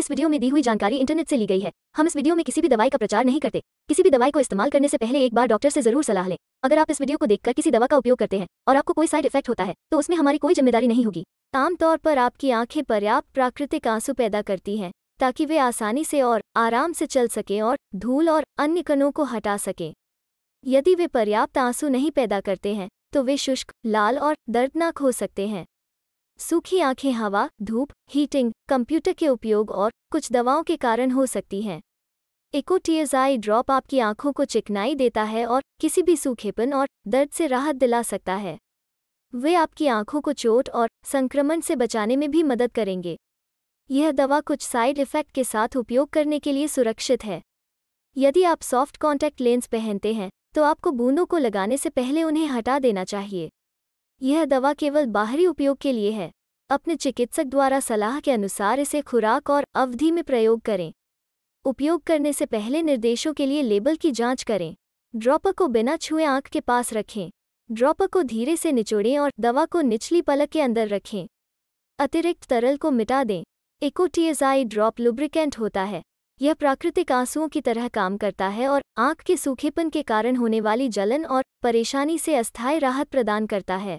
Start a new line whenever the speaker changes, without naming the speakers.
इस वीडियो में दी हुई जानकारी इंटरनेट से ली गई है हम इस वीडियो में किसी भी दवाई का प्रचार नहीं करते किसी भी दवाई को इस्तेमाल करने से पहले एक बार डॉक्टर से जरूर सलाह लें अगर आप इस वीडियो को देखकर किसी दवा का उपयोग करते हैं और आपको कोई साइड इफेक्ट होता है तो उसमें हमारी कोई जिम्मेदारी नहीं होगी आमतौर पर आपकी आंखें पर्याप्त प्राकृतिक आंसू पैदा करती हैं ताकि वे आसानी से और आराम से चल सकें और धूल और अन्य कणों को हटा सकें यदि वे पर्याप्त आंसू नहीं पैदा करते हैं तो वे शुष्क लाल और दर्दनाक हो सकते हैं सूखी आंखें हवा धूप हीटिंग कंप्यूटर के उपयोग और कुछ दवाओं के कारण हो सकती हैं इकोटीएज आई ड्रॉप आपकी आंखों को चिकनाई देता है और किसी भी सूखेपन और दर्द से राहत दिला सकता है वे आपकी आंखों को चोट और संक्रमण से बचाने में भी मदद करेंगे यह दवा कुछ साइड इफ़ेक्ट के साथ उपयोग करने के लिए सुरक्षित है यदि आप सॉफ्ट कॉन्टैक्ट लेंस पहनते हैं तो आपको बूंदों को लगाने से पहले उन्हें हटा देना चाहिए यह दवा केवल बाहरी उपयोग के लिए है अपने चिकित्सक द्वारा सलाह के अनुसार इसे खुराक और अवधि में प्रयोग करें उपयोग करने से पहले निर्देशों के लिए लेबल की जांच करें ड्रॉपर को बिना छुए आंख के पास रखें ड्रॉपर को धीरे से निचोड़ें और दवा को निचली पलक के अंदर रखें अतिरिक्त तरल को मिटा दें इकोटीएसआई ड्रॉप लुब्रिकेंट होता है यह प्राकृतिक आंसुओं की तरह काम करता है और आंख के सूखेपन के कारण होने वाली जलन और परेशानी से अस्थायी राहत प्रदान करता है